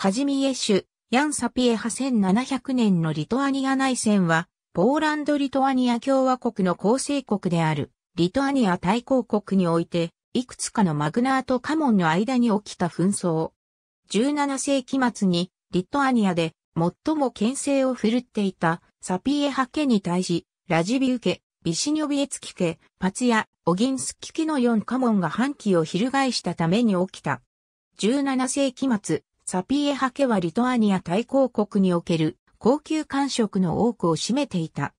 カジミエシュ、ヤンサピエハ1700年のリトアニア内戦は、ポーランド・リトアニア共和国の構成国である、リトアニア大公国において、いくつかのマグナーとカモンの間に起きた紛争。17世紀末に、リトアニアで、最も牽制を振るっていた、サピエハ家に対し、ラジビウ家、ビシニョビエツキ家、パツヤ、オギンスキ家の4カモンが反旗を翻したために起きた。17世紀末、サピエハケはリトアニア大公国における高級官職の多くを占めていた。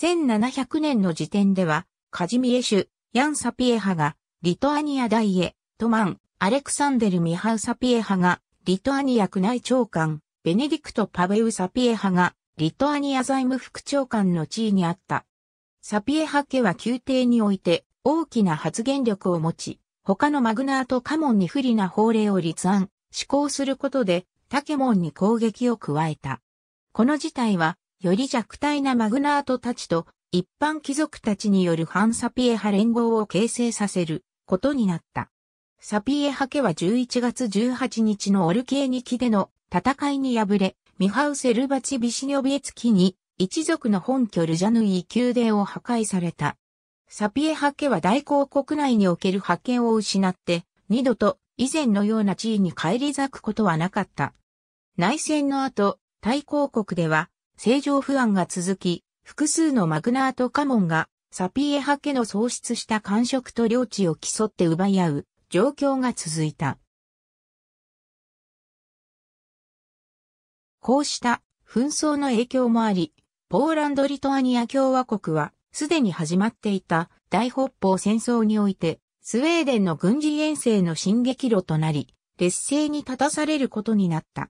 1700年の時点では、カジミエシュ、ヤン・サピエハが、リトアニア大エ、トマン、アレクサンデル・ミハウ・サピエハが、リトアニア区内長官、ベネディクト・パベウ・サピエハが、リトアニア財務副長官の地位にあった。サピエハ家は宮廷において大きな発言力を持ち、他のマグナートカモンに不利な法令を立案、施行することで、タケモンに攻撃を加えた。この事態は、より弱体なマグナートたちと一般貴族たちによる反サピエ派連合を形成させることになった。サピエ派家は11月18日のオルケーニキでの戦いに敗れ、ミハウセルバチ・ビシニョビエツキに一族の本拠ルジャヌイ宮殿を破壊された。サピエ派家は大公国内における覇権を失って、二度と以前のような地位に返り咲くことはなかった。内戦の後、大公国では、政情不安が続き、複数のマグナート家ンが、サピエハ家の喪失した官職と領地を競って奪い合う状況が続いた。こうした紛争の影響もあり、ポーランド・リトアニア共和国はすでに始まっていた大北方戦争においてスウェーデンの軍事遠征の進撃路となり、劣勢に立たされることになった。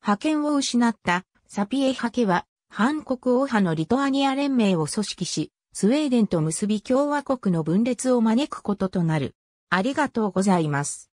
派遣を失ったサピエハケは、反国王派のリトアニア連盟を組織し、スウェーデンと結び共和国の分裂を招くこととなる。ありがとうございます。